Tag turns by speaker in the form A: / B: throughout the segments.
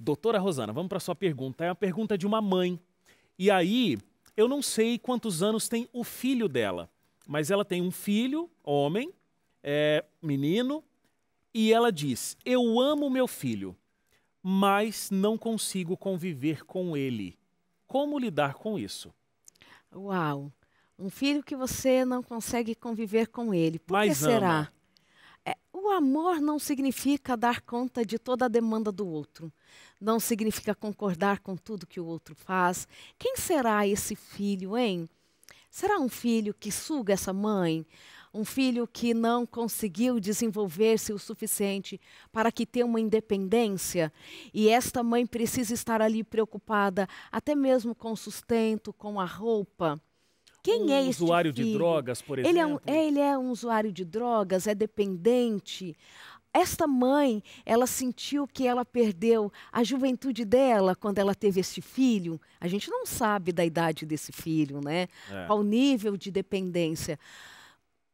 A: Doutora Rosana, vamos para sua pergunta. É a pergunta de uma mãe. E aí, eu não sei quantos anos tem o filho dela, mas ela tem um filho, homem, é, menino, e ela diz: Eu amo meu filho, mas não consigo conviver com ele. Como lidar com isso?
B: Uau! Um filho que você não consegue conviver com ele. Por mas que será? Ama. O amor não significa dar conta de toda a demanda do outro. Não significa concordar com tudo que o outro faz. Quem será esse filho, hein? Será um filho que suga essa mãe? Um filho que não conseguiu desenvolver-se o suficiente para que tenha uma independência? E esta mãe precisa estar ali preocupada até mesmo com o sustento, com a roupa? Quem é um é esse usuário filho? de drogas, por exemplo? Ele é, um, é, ele é um usuário de drogas, é dependente. Esta mãe, ela sentiu que ela perdeu a juventude dela quando ela teve esse filho. A gente não sabe da idade desse filho, né? É. Qual nível de dependência.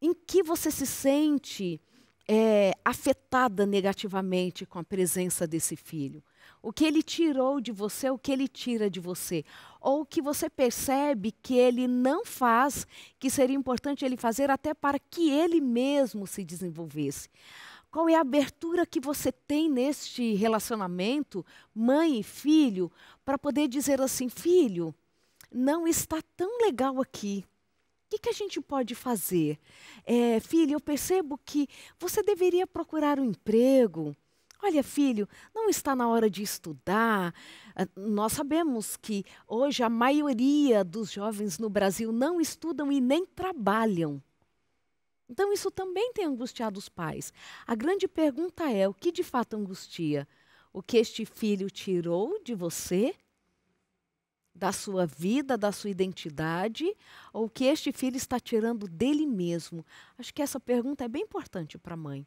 B: Em que você se sente é, afetada negativamente com a presença desse filho. O que ele tirou de você, o que ele tira de você. Ou o que você percebe que ele não faz, que seria importante ele fazer até para que ele mesmo se desenvolvesse. Qual é a abertura que você tem neste relacionamento, mãe e filho, para poder dizer assim: filho, não está tão legal aqui que, que a gente pode fazer? É, filho, eu percebo que você deveria procurar um emprego. Olha, filho, não está na hora de estudar. Ah, nós sabemos que hoje a maioria dos jovens no Brasil não estudam e nem trabalham. Então, isso também tem angustiado os pais. A grande pergunta é: o que de fato angustia? O que este filho tirou de você da sua vida, da sua identidade, ou que este filho está tirando dele mesmo? Acho que essa pergunta é bem importante para a mãe.